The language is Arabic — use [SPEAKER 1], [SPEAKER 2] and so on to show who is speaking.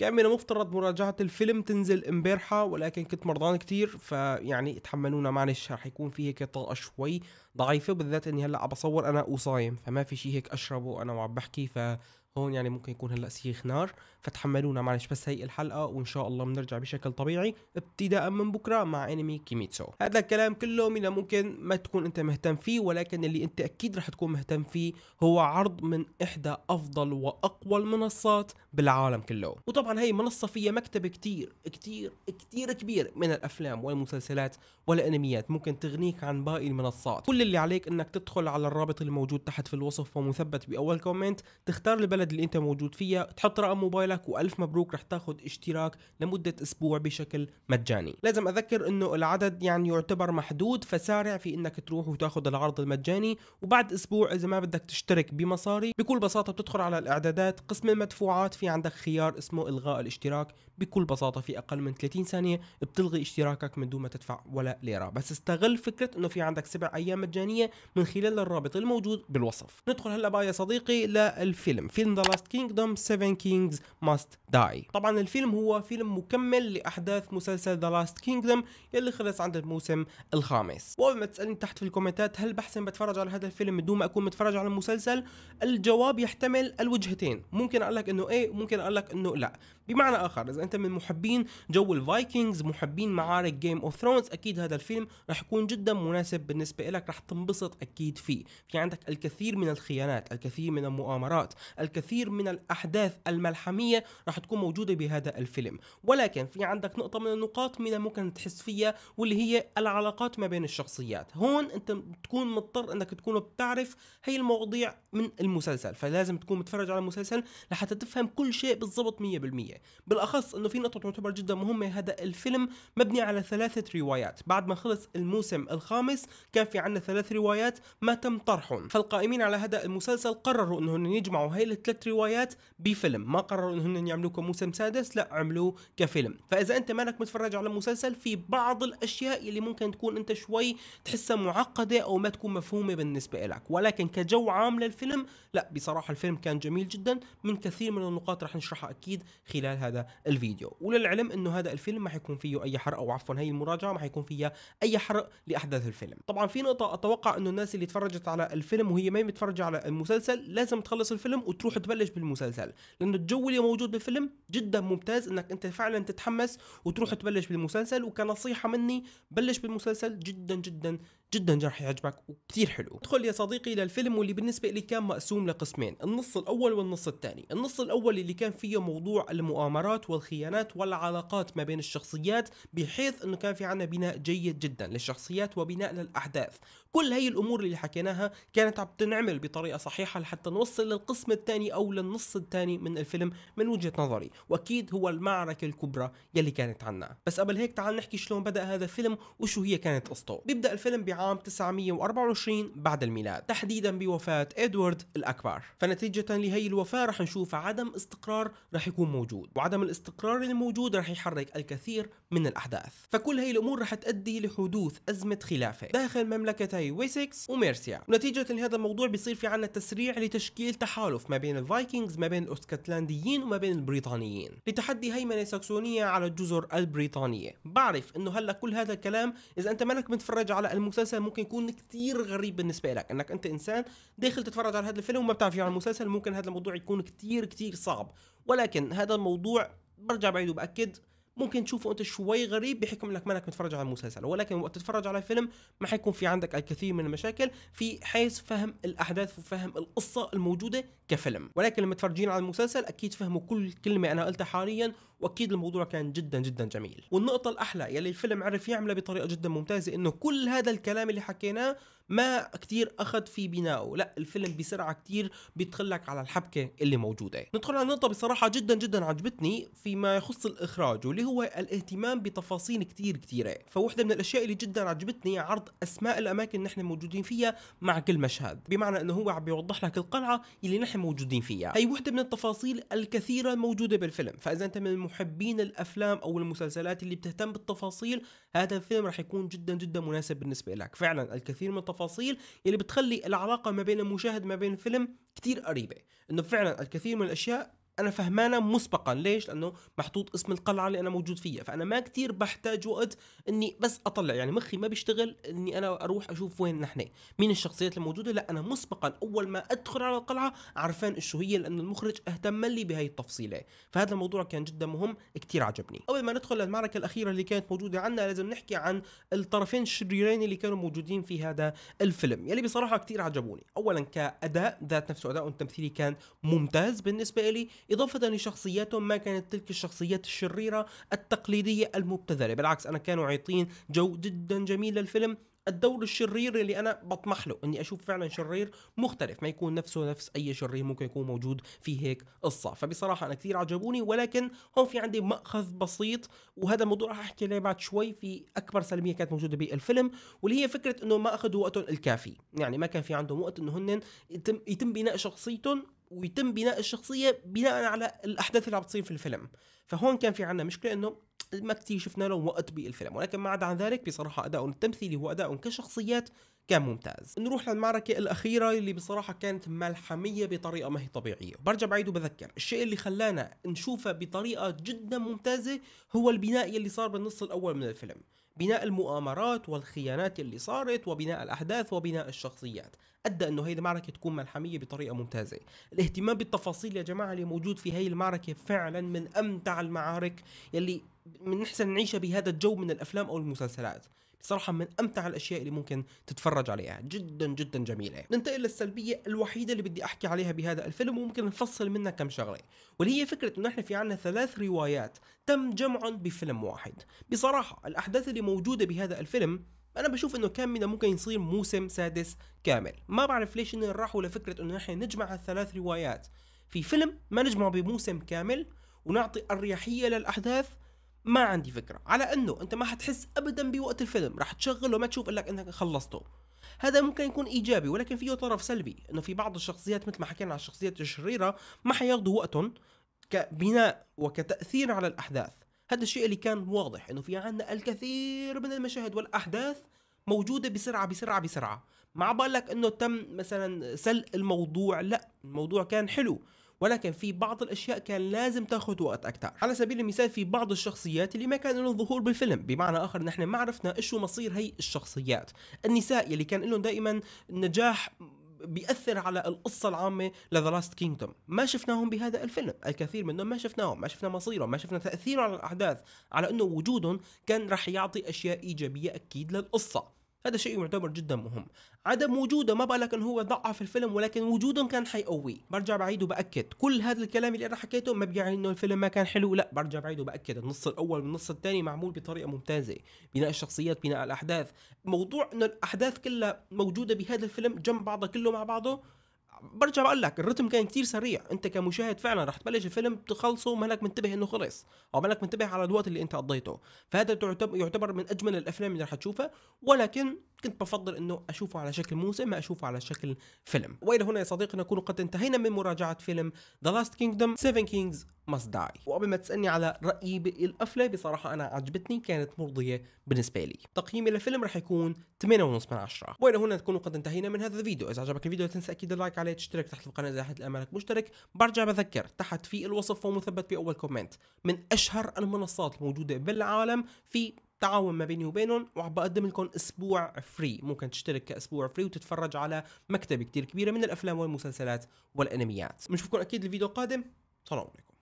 [SPEAKER 1] كان من المفترض مراجعة الفيلم تنزل امبارحة ولكن كنت مرضان كتير فيعني اتحملونا معلش رح يكون في هيك طاقة شوي ضعيفة بالذات اني هلا عم بصور انا وصايم فما في شي هيك اشربه انا وعم بحكي ف هون يعني ممكن يكون هلا سيخ نار فتحملونا معلش بس هي الحلقه وان شاء الله بنرجع بشكل طبيعي ابتداء من بكره مع انمي كيميتسو هذا الكلام كله من ممكن ما تكون انت مهتم فيه ولكن اللي انت اكيد رح تكون مهتم فيه هو عرض من احدى افضل واقوى المنصات بالعالم كله وطبعا هي منصه فيها مكتبه كتير كتير كتير كبير من الافلام والمسلسلات والانميات ممكن تغنيك عن باقي المنصات كل اللي عليك انك تدخل على الرابط الموجود تحت في الوصف ومثبت باول كومنت تختار البلد البلد اللي انت موجود فيها تحط رقم موبايلك والف مبروك رح تاخذ اشتراك لمدة اسبوع بشكل مجاني لازم اذكر انه العدد يعني يعتبر محدود فسارع في انك تروح وتاخذ العرض المجاني وبعد اسبوع اذا ما بدك تشترك بمصاري بكل بساطة بتدخل على الاعدادات قسم المدفوعات في عندك خيار اسمه الغاء الاشتراك بكل بساطة في اقل من 30 ثانية بتلغي اشتراكك من دون ما تدفع ولا ليرة بس استغل فكرة انه في عندك سبع ايام مجانية من خلال الرابط الموجود بالوصف ندخل هلا بقى يا صديقي للفيلم فيلم فيلم ذا لاست كينجدوم 7 كينجز ماست داي طبعا الفيلم هو فيلم مكمل لاحداث مسلسل ذا لاست كينجدوم يلي خلص عند الموسم الخامس وقبل ما تسالني تحت في الكومنتات هل بحسن بتفرج على هذا الفيلم بدون ما اكون متفرج على المسلسل الجواب يحتمل الوجهتين ممكن اقول لك انه ايه ممكن اقول لك انه لا بمعنى اخر اذا انت من محبين جو الفايكنجز محبين معارك جيم اوف ثرونز اكيد هذا الفيلم راح يكون جدا مناسب بالنسبه لك راح تنبسط اكيد فيه في عندك الكثير من الخيانات الكثير من المؤامرات الكثير كثير من الأحداث الملحمية راح تكون موجودة بهذا الفيلم ولكن في عندك نقطة من النقاط من الممكن تحس فيها واللي هي العلاقات ما بين الشخصيات هون أنت تكون مضطر أنك تكون بتعرف هي المواضيع من المسلسل فلازم تكون متفرج على المسلسل لحتى تفهم كل شيء بالضبط 100% بالأخص أنه في نقطة تعتبر جدا مهمة هذا الفيلم مبني على ثلاثة روايات بعد ما خلص الموسم الخامس كان في عندنا ثلاث روايات ما تم طرحهم فالقائمين على هذا المسلسل قرروا أنهم يجمعوا هاي الثلاث ثلاث روايات بفيلم ما قرروا انهم يعملوه كموسم سادس لا عملوه كفيلم فاذا انت مالك متفرج على مسلسل في بعض الاشياء اللي ممكن تكون انت شوي تحسها معقده او ما تكون مفهومه بالنسبه لك ولكن كجو عام للفيلم لا بصراحه الفيلم كان جميل جدا من كثير من النقاط رح نشرحها اكيد خلال هذا الفيديو وللعلم انه هذا الفيلم ما حيكون فيه اي حرق او عفوا هي المراجعه ما حيكون فيها اي حرق لاحداث الفيلم طبعا في نقطه اتوقع انه الناس اللي تفرجت على الفيلم وهي ما متفرجه على المسلسل لازم تخلص الفيلم وتروح تبلش بالمسلسل لانه الجو اللي موجود بالفيلم جدا ممتاز انك انت فعلا تتحمس وتروح تبلش بالمسلسل وكنصيحه مني بلش بالمسلسل جدا جدا جدا راح يعجبك وكثير حلو ادخل يا صديقي للفيلم واللي بالنسبه لي كان مقسوم لقسمين النص الاول والنص الثاني النص الاول اللي كان فيه موضوع المؤامرات والخيانات والعلاقات ما بين الشخصيات بحيث انه كان في عنا بناء جيد جدا للشخصيات وبناء للاحداث كل هي الامور اللي حكيناها كانت عم تنعمل بطريقه صحيحه لحتى نوصل للقسم الثاني او للنص الثاني من الفيلم من وجهه نظري واكيد هو المعركه الكبرى يلي كانت عنا بس قبل هيك تعال نحكي شلون بدا هذا الفيلم وشو هي كانت قصته بيبدا الفيلم بعام 924 بعد الميلاد تحديدا بوفاه ادوارد الاكبر فنتيجه لهي الوفاه رح نشوف عدم استقرار رح يكون موجود وعدم الاستقرار الموجود رح يحرك الكثير من الاحداث فكل هي الامور رح تؤدي لحدوث ازمه خلافه داخل مملكتي ويسكس وميرسيا ونتيجه لهذا الموضوع بيصير في عنا تسريع لتشكيل تحالف ما بين الفايكنجز ما بين الاسكتلنديين وما بين البريطانيين لتحدي هيمنة ساكسونية على الجزر البريطانية بعرف انه هلا كل هذا الكلام اذا انت مالك متفرج على المسلسل ممكن يكون كثير غريب بالنسبة لك انك انت انسان داخل تتفرج على هذا الفيلم وما بتعرف عن المسلسل ممكن هذا الموضوع يكون كثير كثير صعب ولكن هذا الموضوع برجع بعيد وبأكد ممكن تشوفه انت شوي غريب بحكم انك مانك متفرج على المسلسل ولكن وقت تتفرج على فيلم ما حيكون في عندك الكثير من المشاكل في حيث فهم الاحداث وفهم القصه الموجوده كفيلم ولكن لما تفرجين على المسلسل اكيد فهموا كل كلمه انا قلتها حاليا واكيد الموضوع كان جدا جدا جميل والنقطه الاحلى يلي الفيلم عرف يعملها بطريقه جدا ممتازه انه كل هذا الكلام اللي حكيناه ما كتير اخذ في بنائه لا الفيلم بسرعه كتير بيدخلك على الحبكه اللي موجوده ندخل على نقطه بصراحه جدا جدا عجبتني فيما يخص الاخراج واللي هو الاهتمام بتفاصيل كتير كتيره فواحده من الاشياء اللي جدا عجبتني عرض اسماء الاماكن اللي نحن موجودين فيها مع كل مشهد بمعنى انه هو عم بيوضح لك القلعه اللي نحن موجودين فيها هي وحده من التفاصيل الكثيره الموجوده بالفيلم فاذا انت من محبين الافلام او المسلسلات اللي بتهتم بالتفاصيل هذا الفيلم راح يكون جدا جدا مناسب بالنسبه لك فعلا الكثير من التفاصيل اللي بتخلي العلاقه ما بين المشاهد ما بين الفيلم كتير قريبه انه فعلا الكثير من الاشياء انا فهمانه مسبقا ليش لانه محطوط اسم القلعه اللي انا موجود فيها فانا ما كتير بحتاج وقت اني بس اطلع يعني مخي ما بيشتغل اني انا اروح اشوف وين نحن مين الشخصيات الموجوده لا انا مسبقا اول ما ادخل على القلعه عرفان شو هي لانه المخرج اهتم لي بهي التفصيله فهذا الموضوع كان جدا مهم كتير عجبني قبل ما ندخل للمعركه الاخيره اللي كانت موجوده عندنا لازم نحكي عن الطرفين الشريرين اللي كانوا موجودين في هذا الفيلم يلي بصراحه كتير عجبوني اولا كاداء ذات نفسه اداء تمثيلي كان ممتاز بالنسبه لي إضافة لشخصياتهم ما كانت تلك الشخصيات الشريرة التقليدية المبتذلة بالعكس أنا كانوا عيطين جو جدا جميل للفيلم الدور الشرير اللي انا بطمح له اني اشوف فعلا شرير مختلف ما يكون نفسه نفس اي شرير ممكن يكون موجود في هيك قصه فبصراحه انا كثير عجبوني ولكن هون في عندي ماخذ بسيط وهذا الموضوع راح احكي عليه بعد شوي في اكبر سلمية كانت موجوده بالفيلم واللي هي فكره انه ما اخذوا وقتهم الكافي يعني ما كان في عندهم وقت انه هن يتم, يتم بناء شخصيتهم ويتم بناء الشخصيه بناء على الاحداث اللي عم تصير في الفيلم فهون كان في عندنا مشكله انه ما كثير شفنا له وقت بالفيلم ولكن ما عدا عن ذلك بصراحه اداء التمثيلي واداء كشخصيات كان ممتاز نروح للمعركة الأخيرة اللي بصراحة كانت ملحمية بطريقة ما هي طبيعية برجع بعيد وبذكر الشيء اللي خلانا نشوفه بطريقة جدا ممتازة هو البناء اللي صار بالنص الأول من الفيلم بناء المؤامرات والخيانات اللي صارت وبناء الأحداث وبناء الشخصيات أدى أنه هي المعركة تكون ملحمية بطريقة ممتازة الاهتمام بالتفاصيل يا جماعة اللي موجود في هاي المعركة فعلا من أمتع المعارك يلي بنحسن نعيشها بهذا الجو من الأفلام أو المسلسلات بصراحة من أمتع الأشياء اللي ممكن تتفرج عليها جدا جدا جميلة ننتقل للسلبية الوحيدة اللي بدي أحكي عليها بهذا الفيلم وممكن نفصل منها كم شغلة واللي هي فكرة إنه إحنا في عنا ثلاث روايات تم جمعهم بفيلم واحد بصراحة الأحداث اللي موجودة بهذا الفيلم انا بشوف انه كان من ممكن يصير موسم سادس كامل ما بعرف ليش انه راحوا لفكره انه نحن نجمع الثلاث روايات في فيلم ما نجمعه بموسم كامل ونعطي اريحيه للاحداث ما عندي فكره على انه انت ما حتحس ابدا بوقت الفيلم راح تشغله ما تشوف لك انك خلصته هذا ممكن يكون ايجابي ولكن فيه طرف سلبي انه في بعض الشخصيات مثل ما حكينا عن الشخصيات الشريره ما حياخذوا وقتهم كبناء وكتاثير على الاحداث هذا الشيء اللي كان واضح انه في عندنا الكثير من المشاهد والاحداث موجوده بسرعه بسرعه بسرعه مع بالك انه تم مثلا سلق الموضوع لا الموضوع كان حلو ولكن في بعض الاشياء كان لازم تاخذ وقت اكثر على سبيل المثال في بعض الشخصيات اللي ما كان لهم ظهور بالفيلم بمعنى اخر نحن ما عرفنا ايش مصير هي الشخصيات النساء يلي كان لهم دائما نجاح بيأثر على القصة العامة لذا لاست كينجدوم ما شفناهم بهذا الفيلم الكثير منهم ما شفناهم ما شفنا مصيرهم ما شفنا تأثيرهم على الأحداث على أنه وجودهم كان رح يعطي أشياء إيجابية أكيد للقصة هذا شيء يعتبر جدا مهم عدم وجوده ما بالك انه هو ضعف الفيلم ولكن وجودهم كان حيقويه برجع بعيد وباكد كل هذا الكلام اللي انا حكيته ما بيعني انه الفيلم ما كان حلو لا برجع بعيد وباكد النص الاول والنص الثاني معمول بطريقه ممتازه بناء الشخصيات بناء الاحداث موضوع انه الاحداث كلها موجوده بهذا الفيلم جنب بعضها كله مع بعضه برجع بقول لك الرتم كان كتير سريع انت كمشاهد فعلا رح تبلش الفيلم تخلصه مالك منتبه انه خلص او مالك منتبه على الوقت اللي انت قضيته فهذا يعتبر من اجمل الافلام اللي رح تشوفها ولكن كنت بفضل انه اشوفه على شكل موسم ما اشوفه على شكل فيلم والى هنا يا صديقي نكون قد انتهينا من مراجعه فيلم ذا لاست كينجدم 7 كينجز مصدعي وقبل ما تسألني على رأيي بالقفلة بصراحة أنا عجبتني كانت مرضية بالنسبة لي تقييمي للفيلم رح يكون 8.5 من 10 وإلى هنا نكون قد انتهينا من هذا الفيديو إذا عجبك الفيديو لا تنسى أكيد اللايك عليه تشترك تحت القناة إذا حد أمالك مشترك برجع بذكر تحت في الوصف ومثبت في أول كومنت من أشهر المنصات الموجودة بالعالم في تعاون ما بيني وبينهم وعم بقدم لكم اسبوع فري ممكن تشترك كاسبوع فري وتتفرج على مكتبه كتير كبيره من الافلام والمسلسلات والانميات بنشوفكم اكيد الفيديو القادم سلام عليكم